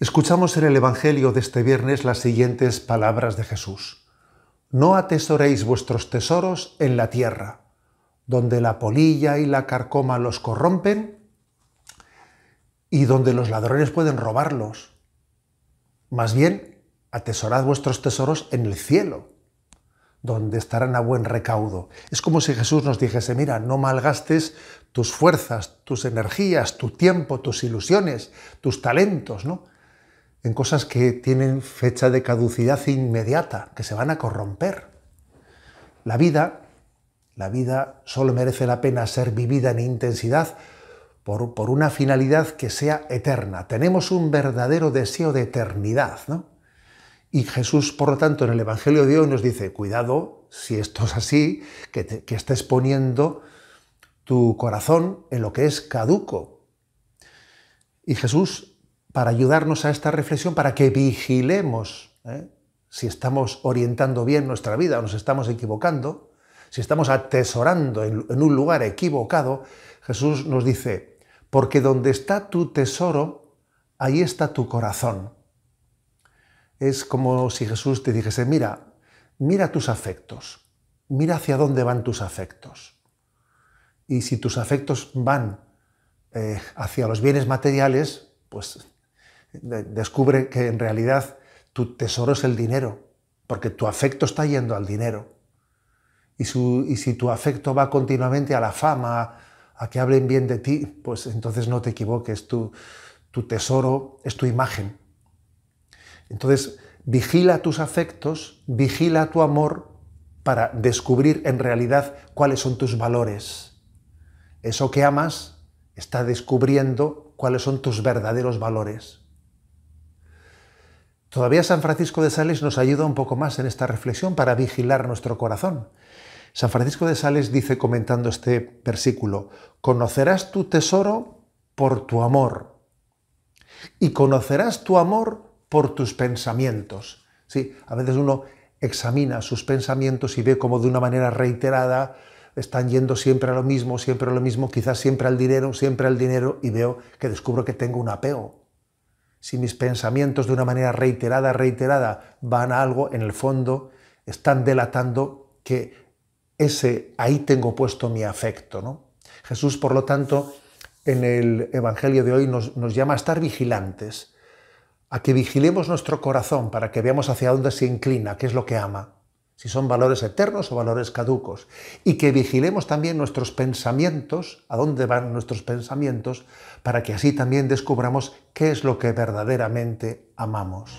Escuchamos en el Evangelio de este viernes las siguientes palabras de Jesús. No atesoréis vuestros tesoros en la tierra, donde la polilla y la carcoma los corrompen y donde los ladrones pueden robarlos. Más bien, atesorad vuestros tesoros en el cielo, donde estarán a buen recaudo. Es como si Jesús nos dijese, mira, no malgastes tus fuerzas, tus energías, tu tiempo, tus ilusiones, tus talentos, ¿no? en cosas que tienen fecha de caducidad inmediata, que se van a corromper. La vida, la vida solo merece la pena ser vivida en intensidad por, una finalidad que sea eterna. Tenemos un verdadero deseo de eternidad, Y Jesús, por lo tanto, en el Evangelio de Dios nos dice, cuidado, si esto es así, que, que estés poniendo tu corazón en lo que es caduco. Y Jesús para ayudarnos a esta reflexión, para que vigilemos ¿eh? si estamos orientando bien nuestra vida o nos estamos equivocando, si estamos atesorando en, un lugar equivocado, Jesús nos dice, porque donde está tu tesoro, ahí está tu corazón. Es como si Jesús te dijese, mira, mira tus afectos, mira hacia dónde van tus afectos. Y si tus afectos van eh, hacia los bienes materiales, pues descubre que en realidad tu tesoro es el dinero, porque tu afecto está yendo al dinero. Y, si tu afecto va continuamente a la fama, a que hablen bien de ti, pues entonces no te equivoques, tu tesoro es tu imagen. Entonces, vigila tus afectos, vigila tu amor para descubrir en realidad cuáles son tus valores. Eso que amas está descubriendo cuáles son tus verdaderos valores. Todavía San Francisco de Sales nos ayuda un poco más en esta reflexión para vigilar nuestro corazón. San Francisco de Sales dice comentando este versículo, conocerás tu tesoro por tu amor y conocerás tu amor por tus pensamientos. Sí, a veces uno examina sus pensamientos y ve como de una manera reiterada están yendo siempre a lo mismo, siempre a lo mismo, quizás siempre al dinero, siempre al dinero y veo que descubro que tengo un apego si mis pensamientos de una manera reiterada, reiterada van a algo, en el fondo están delatando que ese ahí tengo puesto mi afecto. ¿no? Jesús, por lo tanto, en el Evangelio de hoy nos, nos llama a estar vigilantes, a que vigilemos nuestro corazón para que veamos hacia dónde se inclina, qué es lo que ama si son valores eternos o valores caducos, y que vigilemos también nuestros pensamientos, a dónde van nuestros pensamientos, para que así también descubramos qué es lo que verdaderamente amamos.